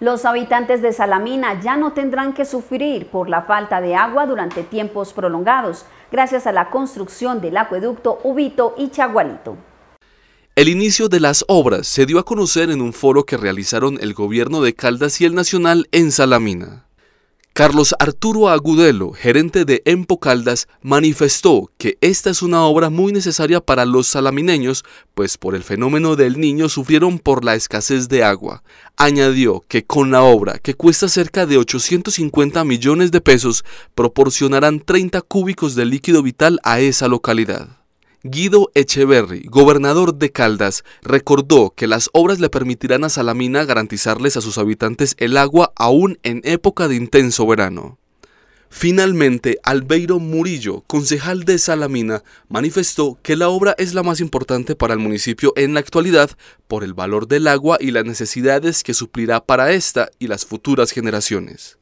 Los habitantes de Salamina ya no tendrán que sufrir por la falta de agua durante tiempos prolongados, gracias a la construcción del acueducto Ubito y Chagualito. El inicio de las obras se dio a conocer en un foro que realizaron el gobierno de Caldas y el Nacional en Salamina. Carlos Arturo Agudelo, gerente de Empocaldas, manifestó que esta es una obra muy necesaria para los salamineños, pues por el fenómeno del niño sufrieron por la escasez de agua. Añadió que con la obra, que cuesta cerca de 850 millones de pesos, proporcionarán 30 cúbicos de líquido vital a esa localidad. Guido Echeverry, gobernador de Caldas, recordó que las obras le permitirán a Salamina garantizarles a sus habitantes el agua aún en época de intenso verano. Finalmente, Albeiro Murillo, concejal de Salamina, manifestó que la obra es la más importante para el municipio en la actualidad por el valor del agua y las necesidades que suplirá para esta y las futuras generaciones.